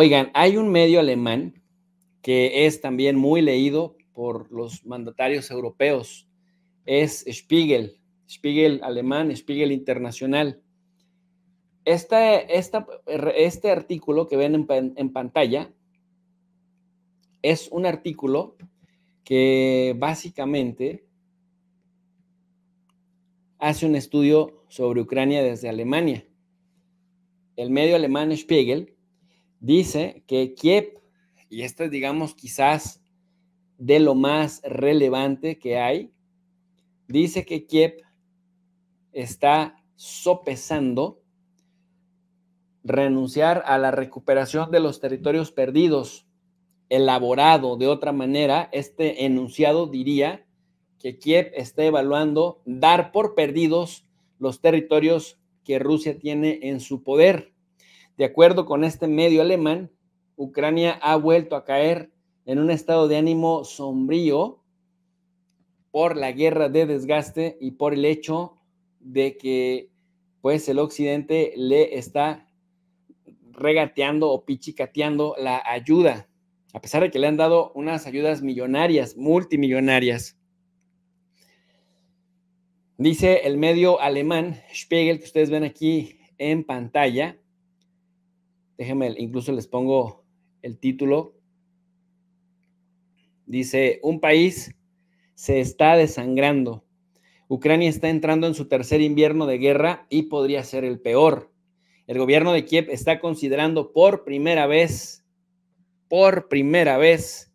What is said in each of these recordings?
Oigan, hay un medio alemán que es también muy leído por los mandatarios europeos. Es Spiegel, Spiegel alemán, Spiegel internacional. este artículo que ven en, en pantalla es un artículo que básicamente hace un estudio sobre Ucrania desde Alemania. El medio alemán Spiegel dice que Kiev, y esto es, digamos, quizás de lo más relevante que hay, dice que Kiev está sopesando renunciar a la recuperación de los territorios perdidos. Elaborado de otra manera, este enunciado diría que Kiev está evaluando dar por perdidos los territorios que Rusia tiene en su poder. De acuerdo con este medio alemán, Ucrania ha vuelto a caer en un estado de ánimo sombrío por la guerra de desgaste y por el hecho de que pues el occidente le está regateando o pichicateando la ayuda, a pesar de que le han dado unas ayudas millonarias, multimillonarias. Dice el medio alemán Spiegel, que ustedes ven aquí en pantalla, Déjenme, incluso les pongo el título. Dice, un país se está desangrando. Ucrania está entrando en su tercer invierno de guerra y podría ser el peor. El gobierno de Kiev está considerando por primera vez, por primera vez,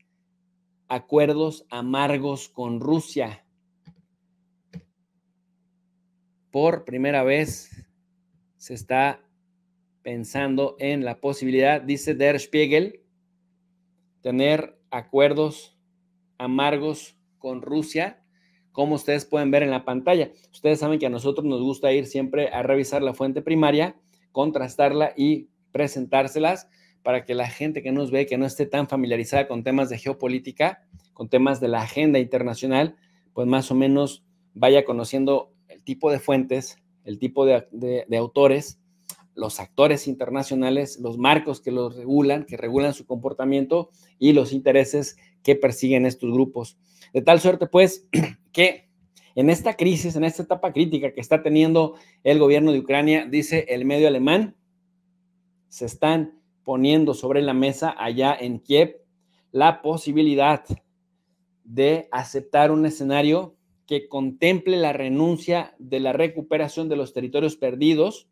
acuerdos amargos con Rusia. Por primera vez se está pensando en la posibilidad, dice Der Spiegel, tener acuerdos amargos con Rusia, como ustedes pueden ver en la pantalla. Ustedes saben que a nosotros nos gusta ir siempre a revisar la fuente primaria, contrastarla y presentárselas para que la gente que nos ve, que no esté tan familiarizada con temas de geopolítica, con temas de la agenda internacional, pues más o menos vaya conociendo el tipo de fuentes, el tipo de, autores los actores internacionales, los marcos que los regulan, que regulan su comportamiento y los intereses que persiguen estos grupos. De tal suerte, pues, que en esta crisis, en esta etapa crítica que está teniendo el gobierno de Ucrania, dice el medio alemán, se están poniendo sobre la mesa allá en Kiev la posibilidad de aceptar un escenario que contemple la renuncia de la recuperación de los territorios perdidos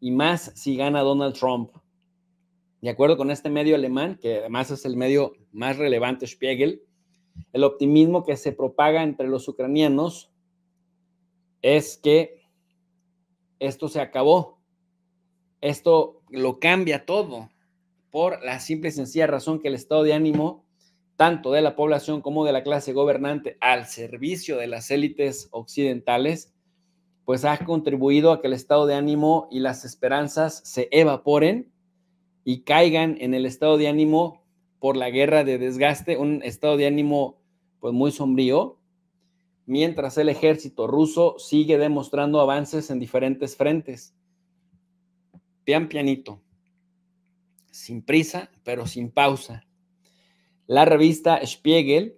y más si gana Donald Trump. De acuerdo con este medio alemán, que además es el medio más relevante, Spiegel, el optimismo que se propaga entre los ucranianos es que esto se acabó. Esto lo cambia todo por la simple y sencilla razón que el estado de ánimo, tanto de la población como de la clase gobernante, al servicio de las élites occidentales, pues ha contribuido a que el estado de ánimo y las esperanzas se evaporen y caigan en el estado de ánimo por la guerra de desgaste, un estado de ánimo pues muy sombrío, mientras el ejército ruso sigue demostrando avances en diferentes frentes. Pian pianito, sin prisa, pero sin pausa. La revista Spiegel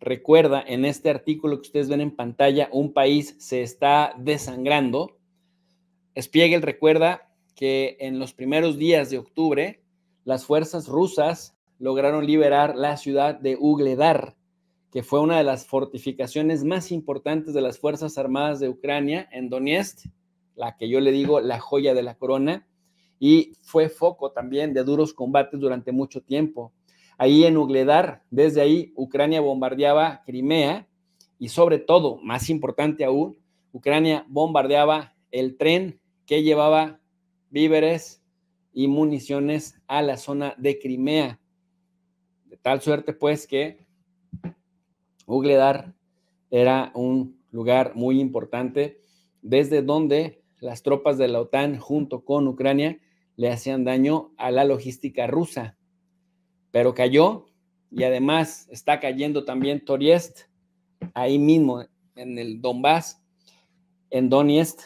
Recuerda, en este artículo que ustedes ven en pantalla, un país se está desangrando. Spiegel recuerda que en los primeros días de octubre, las fuerzas rusas lograron liberar la ciudad de Ugledar, que fue una de las fortificaciones más importantes de las Fuerzas Armadas de Ucrania en Donetsk, la que yo le digo la joya de la corona, y fue foco también de duros combates durante mucho tiempo ahí en Ugledar. Desde ahí, Ucrania bombardeaba Crimea y sobre todo, más importante aún, Ucrania bombardeaba el tren que llevaba víveres y municiones a la zona de Crimea. De tal suerte, pues, que Ugledar era un lugar muy importante desde donde las tropas de la OTAN junto con Ucrania le hacían daño a la logística rusa pero cayó y además está cayendo también Toriest, ahí mismo en el Donbass, en Donetsk,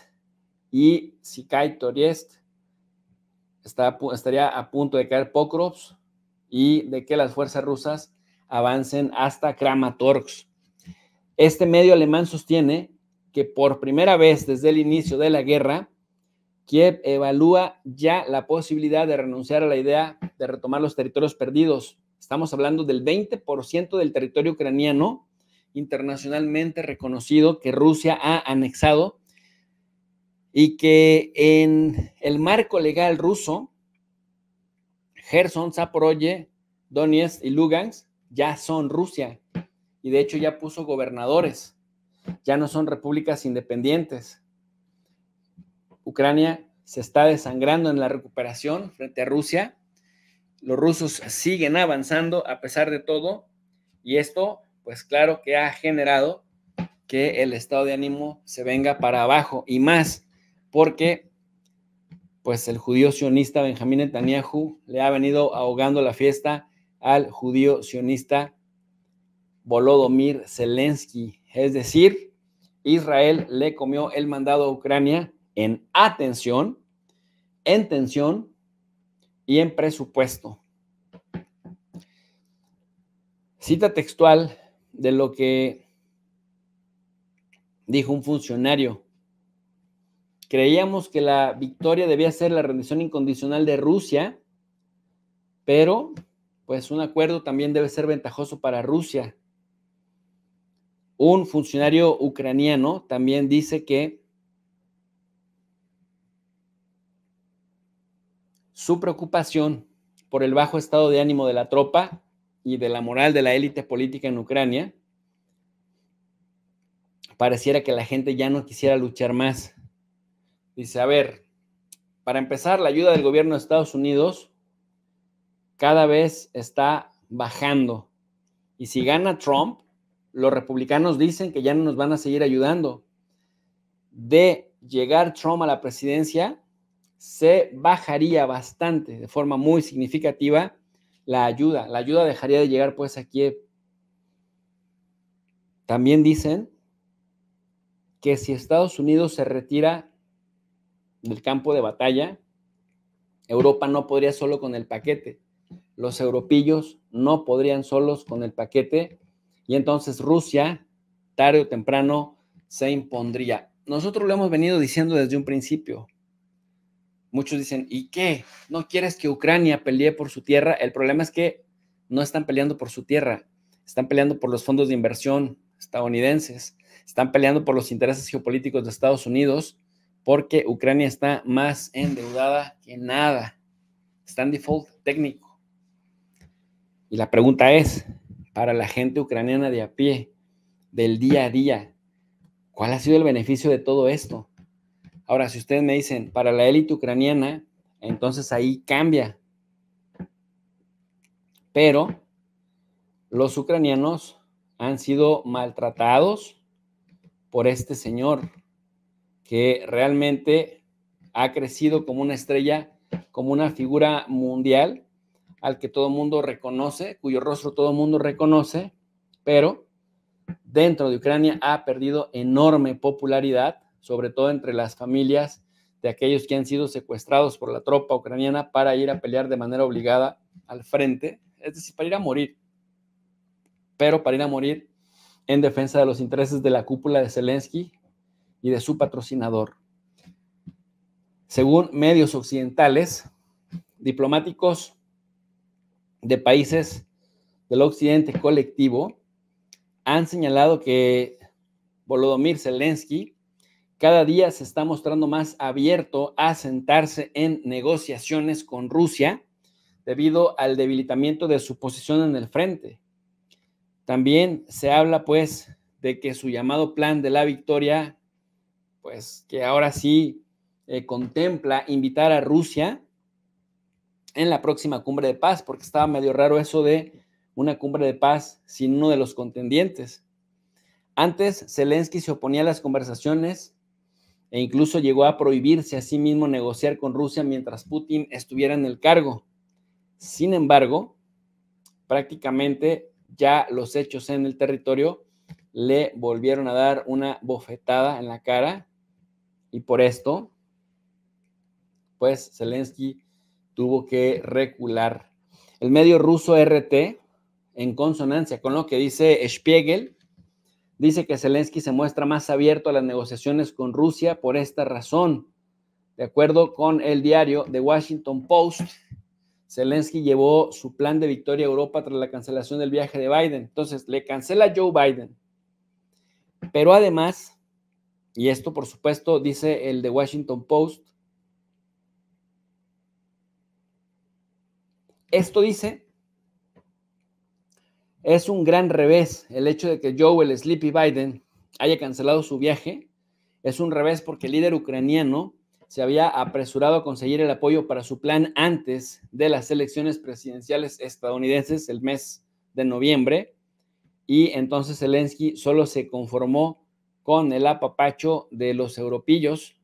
y si cae Toriest, estaría a punto de caer Pokrovs, y de que las fuerzas rusas avancen hasta Kramatorsk. Este medio alemán sostiene que por primera vez desde el inicio de la guerra, Kiev evalúa ya la posibilidad de renunciar a la idea de retomar los territorios perdidos. Estamos hablando del 20% del territorio ucraniano internacionalmente reconocido que Rusia ha anexado y que en el marco legal ruso, Gerson, Zaporoye, Donetsk y Lugansk ya son Rusia y de hecho ya puso gobernadores, ya no son repúblicas independientes. Ucrania se está desangrando en la recuperación frente a Rusia. Los rusos siguen avanzando a pesar de todo y esto, pues claro que ha generado que el estado de ánimo se venga para abajo y más porque pues el judío sionista Benjamín Netanyahu le ha venido ahogando la fiesta al judío sionista Volodymyr Zelensky, es decir, Israel le comió el mandado a Ucrania en atención, en tensión y en presupuesto. Cita textual de lo que dijo un funcionario. Creíamos que la victoria debía ser la rendición incondicional de Rusia, pero pues un acuerdo también debe ser ventajoso para Rusia. Un funcionario ucraniano también dice que su preocupación por el bajo estado de ánimo de la tropa y de la moral de la élite política en Ucrania, pareciera que la gente ya no quisiera luchar más. Dice, a ver, para empezar, la ayuda del gobierno de Estados Unidos cada vez está bajando. Y si gana Trump, los republicanos dicen que ya no nos van a seguir ayudando. De llegar Trump a la presidencia, se bajaría bastante, de forma muy significativa, la ayuda. La ayuda dejaría de llegar pues aquí. También dicen que si Estados Unidos se retira del campo de batalla, Europa no podría solo con el paquete. Los europillos no podrían solos con el paquete y entonces Rusia, tarde o temprano, se impondría. Nosotros lo hemos venido diciendo desde un principio. Muchos dicen, ¿y qué? ¿No quieres que Ucrania pelee por su tierra? El problema es que no están peleando por su tierra, están peleando por los fondos de inversión estadounidenses, están peleando por los intereses geopolíticos de Estados Unidos, porque Ucrania está más endeudada que nada. Está en default técnico. Y la pregunta es, para la gente ucraniana de a pie, del día a día, ¿cuál ha sido el beneficio de todo esto? Ahora, si ustedes me dicen, para la élite ucraniana, entonces ahí cambia. Pero los ucranianos han sido maltratados por este señor que realmente ha crecido como una estrella, como una figura mundial al que todo mundo reconoce, cuyo rostro todo mundo reconoce, pero dentro de Ucrania ha perdido enorme popularidad sobre todo entre las familias de aquellos que han sido secuestrados por la tropa ucraniana para ir a pelear de manera obligada al frente, es decir, para ir a morir, pero para ir a morir en defensa de los intereses de la cúpula de Zelensky y de su patrocinador. Según medios occidentales, diplomáticos de países del occidente colectivo han señalado que Volodymyr Zelensky cada día se está mostrando más abierto a sentarse en negociaciones con Rusia debido al debilitamiento de su posición en el frente. También se habla pues de que su llamado plan de la victoria, pues que ahora sí eh, contempla invitar a Rusia en la próxima cumbre de paz, porque estaba medio raro eso de una cumbre de paz sin uno de los contendientes. Antes, Zelensky se oponía a las conversaciones e incluso llegó a prohibirse a sí mismo negociar con Rusia mientras Putin estuviera en el cargo. Sin embargo, prácticamente ya los hechos en el territorio le volvieron a dar una bofetada en la cara y por esto, pues Zelensky tuvo que recular. El medio ruso RT, en consonancia con lo que dice Spiegel, Dice que Zelensky se muestra más abierto a las negociaciones con Rusia por esta razón. De acuerdo con el diario The Washington Post, Zelensky llevó su plan de victoria a Europa tras la cancelación del viaje de Biden. Entonces, le cancela Joe Biden. Pero además, y esto por supuesto dice el The Washington Post, esto dice es un gran revés el hecho de que el Sleepy Biden haya cancelado su viaje. Es un revés porque el líder ucraniano se había apresurado a conseguir el apoyo para su plan antes de las elecciones presidenciales estadounidenses el mes de noviembre. Y entonces Zelensky solo se conformó con el apapacho de los europillos,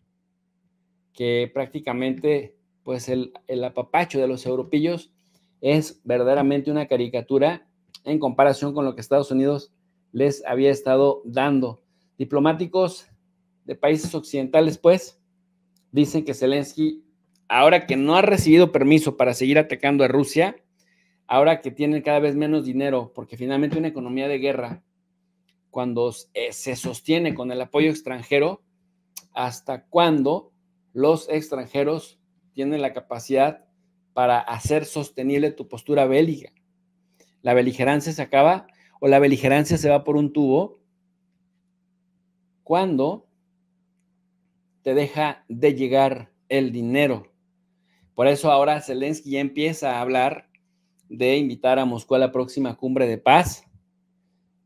que prácticamente, pues el, el apapacho de los europillos es verdaderamente una caricatura en comparación con lo que Estados Unidos les había estado dando. Diplomáticos de países occidentales, pues, dicen que Zelensky, ahora que no ha recibido permiso para seguir atacando a Rusia, ahora que tienen cada vez menos dinero, porque finalmente una economía de guerra, cuando eh, se sostiene con el apoyo extranjero, hasta cuándo los extranjeros tienen la capacidad para hacer sostenible tu postura bélica la beligerancia se acaba o la beligerancia se va por un tubo cuando te deja de llegar el dinero. Por eso ahora Zelensky ya empieza a hablar de invitar a Moscú a la próxima cumbre de paz.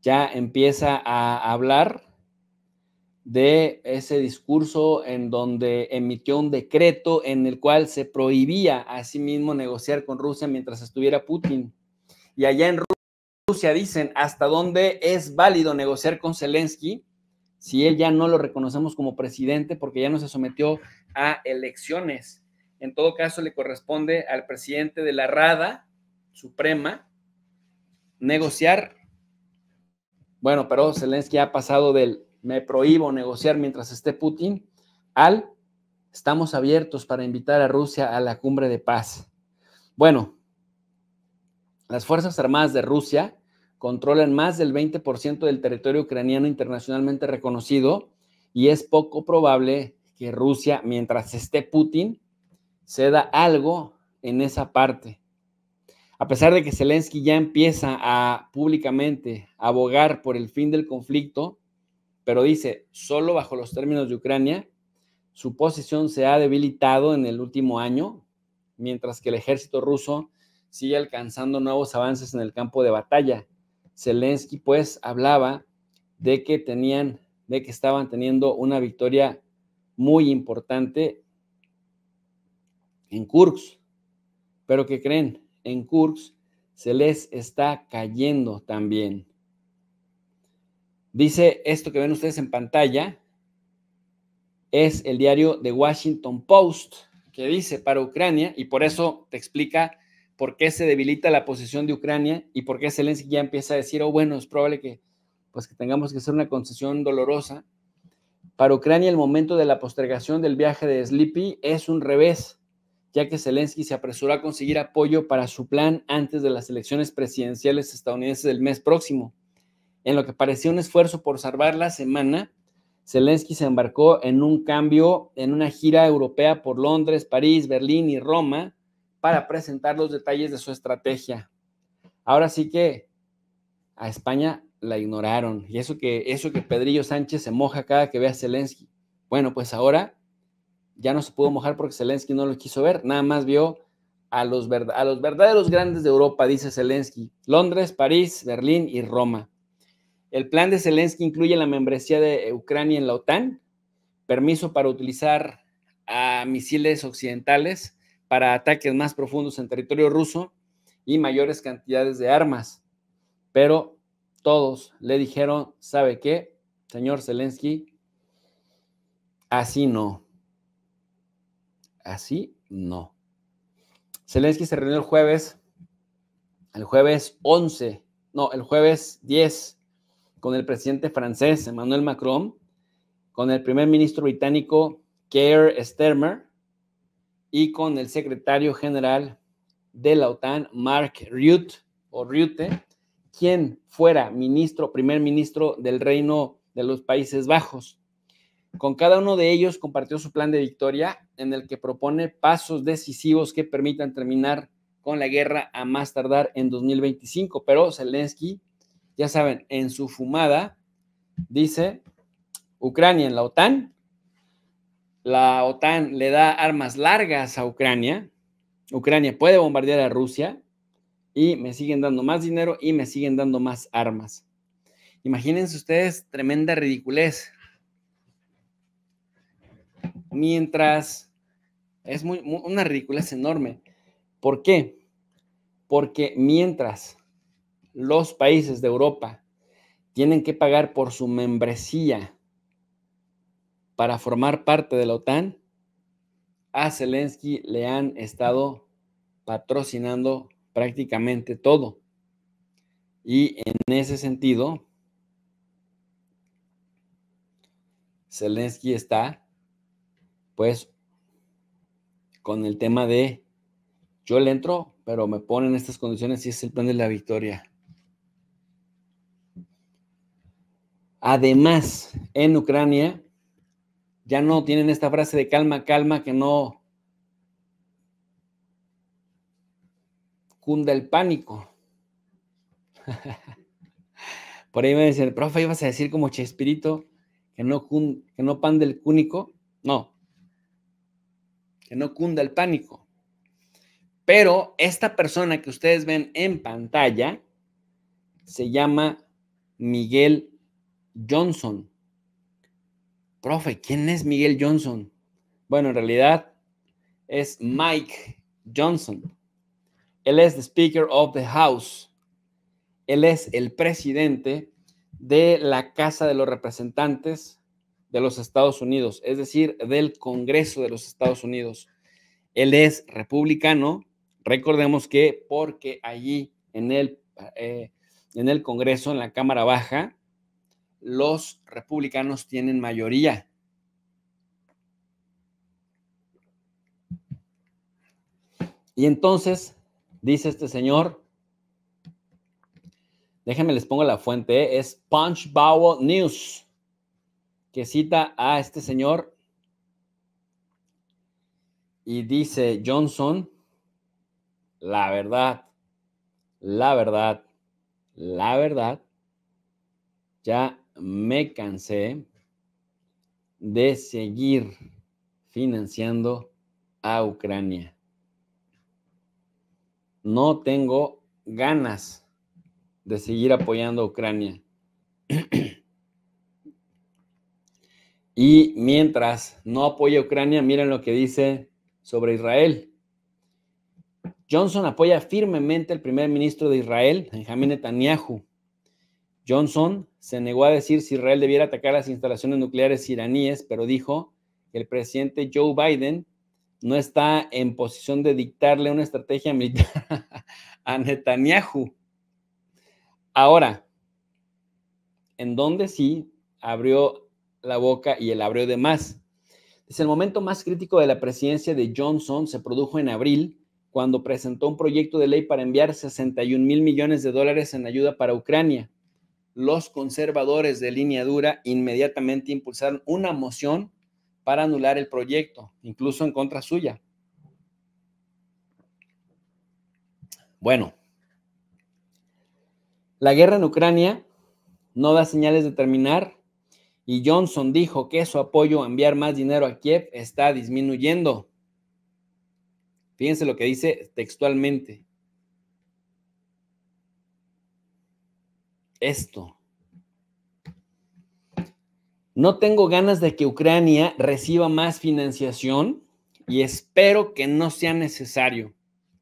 Ya empieza a hablar de ese discurso en donde emitió un decreto en el cual se prohibía a sí mismo negociar con Rusia mientras estuviera Putin y allá en Rusia dicen hasta dónde es válido negociar con Zelensky si él ya no lo reconocemos como presidente porque ya no se sometió a elecciones. En todo caso, le corresponde al presidente de la Rada Suprema negociar. Bueno, pero Zelensky ha pasado del me prohíbo negociar mientras esté Putin al estamos abiertos para invitar a Rusia a la cumbre de paz. Bueno, las Fuerzas Armadas de Rusia controlan más del 20% del territorio ucraniano internacionalmente reconocido y es poco probable que Rusia, mientras esté Putin, ceda algo en esa parte. A pesar de que Zelensky ya empieza a públicamente abogar por el fin del conflicto, pero dice, solo bajo los términos de Ucrania, su posición se ha debilitado en el último año, mientras que el ejército ruso sigue alcanzando nuevos avances en el campo de batalla. Zelensky pues hablaba de que tenían, de que estaban teniendo una victoria muy importante en Kursk. Pero que creen, en Kursk se les está cayendo también. Dice esto que ven ustedes en pantalla, es el diario The Washington Post, que dice para Ucrania, y por eso te explica por qué se debilita la posición de Ucrania y por qué Zelensky ya empieza a decir, oh, bueno, es probable que, pues, que tengamos que hacer una concesión dolorosa. Para Ucrania el momento de la postergación del viaje de Sleepy es un revés, ya que Zelensky se apresuró a conseguir apoyo para su plan antes de las elecciones presidenciales estadounidenses del mes próximo. En lo que parecía un esfuerzo por salvar la semana, Zelensky se embarcó en un cambio, en una gira europea por Londres, París, Berlín y Roma, para presentar los detalles de su estrategia. Ahora sí que a España la ignoraron y eso que, eso que Pedrillo Sánchez se moja cada que ve a Zelensky. Bueno, pues ahora ya no se pudo mojar porque Zelensky no lo quiso ver, nada más vio a los, a los verdaderos grandes de Europa, dice Zelensky, Londres, París, Berlín y Roma. El plan de Zelensky incluye la membresía de Ucrania en la OTAN, permiso para utilizar a misiles occidentales, para ataques más profundos en territorio ruso y mayores cantidades de armas. Pero todos le dijeron, ¿sabe qué? Señor Zelensky, así no. Así no. Zelensky se reunió el jueves, el jueves 11, no, el jueves 10, con el presidente francés Emmanuel Macron, con el primer ministro británico Keir Starmer, y con el secretario general de la OTAN, Mark Rutte, o Rutte, quien fuera ministro, primer ministro del Reino de los Países Bajos. Con cada uno de ellos compartió su plan de victoria en el que propone pasos decisivos que permitan terminar con la guerra a más tardar en 2025. Pero Zelensky, ya saben, en su fumada, dice, Ucrania en la OTAN la OTAN le da armas largas a Ucrania, Ucrania puede bombardear a Rusia y me siguen dando más dinero y me siguen dando más armas. Imagínense ustedes tremenda ridiculez. Mientras es muy, una ridiculez enorme. ¿Por qué? Porque mientras los países de Europa tienen que pagar por su membresía para formar parte de la OTAN, a Zelensky le han estado patrocinando prácticamente todo. Y en ese sentido, Zelensky está pues con el tema de yo le entro, pero me ponen estas condiciones y es el plan de la victoria. Además, en Ucrania ya no tienen esta frase de calma, calma, que no cunda el pánico. Por ahí me dicen, profe, ibas a decir como Chespirito, que no, que no el cúnico. No, que no cunda el pánico. Pero esta persona que ustedes ven en pantalla se llama Miguel Johnson profe, ¿quién es Miguel Johnson? Bueno, en realidad es Mike Johnson. Él es the Speaker of the House. Él es el presidente de la Casa de los Representantes de los Estados Unidos, es decir, del Congreso de los Estados Unidos. Él es republicano, recordemos que porque allí en el, eh, en el Congreso, en la Cámara Baja, los republicanos tienen mayoría. Y entonces, dice este señor, déjenme les pongo la fuente, ¿eh? es Punch Bowl News, que cita a este señor y dice Johnson, la verdad, la verdad, la verdad, ya me cansé de seguir financiando a Ucrania. No tengo ganas de seguir apoyando a Ucrania. y mientras no apoya a Ucrania, miren lo que dice sobre Israel. Johnson apoya firmemente al primer ministro de Israel, Benjamin Netanyahu, Johnson se negó a decir si Israel debiera atacar las instalaciones nucleares iraníes, pero dijo que el presidente Joe Biden no está en posición de dictarle una estrategia militar a Netanyahu. Ahora, en dónde sí abrió la boca y él abrió de más. Es el momento más crítico de la presidencia de Johnson se produjo en abril, cuando presentó un proyecto de ley para enviar 61 mil millones de dólares en ayuda para Ucrania los conservadores de línea dura inmediatamente impulsaron una moción para anular el proyecto, incluso en contra suya. Bueno, la guerra en Ucrania no da señales de terminar y Johnson dijo que su apoyo a enviar más dinero a Kiev está disminuyendo. Fíjense lo que dice textualmente. esto. No tengo ganas de que Ucrania reciba más financiación y espero que no sea necesario.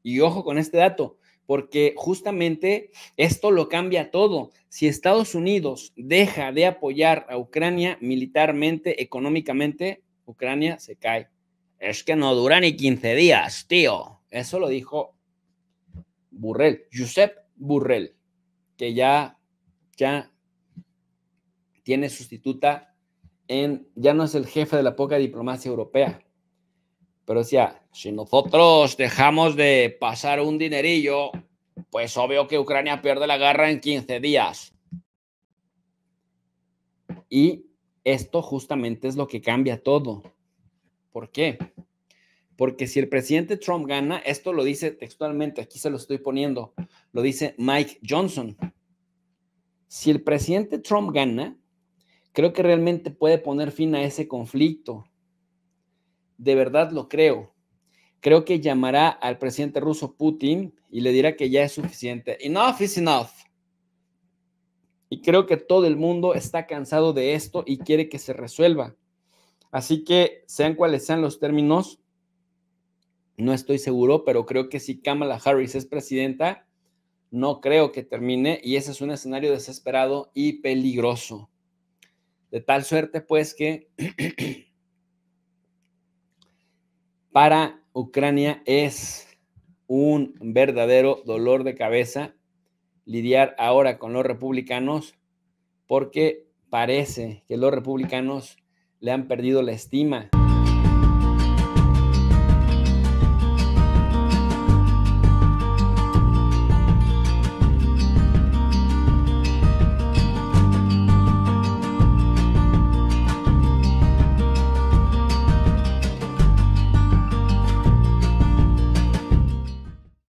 Y ojo con este dato, porque justamente esto lo cambia todo. Si Estados Unidos deja de apoyar a Ucrania militarmente, económicamente, Ucrania se cae. Es que no dura ni 15 días, tío. Eso lo dijo Burrell, Josep Burrell, que ya ya tiene sustituta en, ya no es el jefe de la poca diplomacia europea, pero decía, si nosotros dejamos de pasar un dinerillo, pues obvio que Ucrania pierde la guerra en 15 días. Y esto justamente es lo que cambia todo. ¿Por qué? Porque si el presidente Trump gana, esto lo dice textualmente, aquí se lo estoy poniendo, lo dice Mike Johnson, si el presidente Trump gana, creo que realmente puede poner fin a ese conflicto. De verdad lo creo. Creo que llamará al presidente ruso Putin y le dirá que ya es suficiente. Enough is enough. Y creo que todo el mundo está cansado de esto y quiere que se resuelva. Así que, sean cuales sean los términos, no estoy seguro, pero creo que si Kamala Harris es presidenta, no creo que termine y ese es un escenario desesperado y peligroso. De tal suerte, pues, que para Ucrania es un verdadero dolor de cabeza lidiar ahora con los republicanos porque parece que los republicanos le han perdido la estima.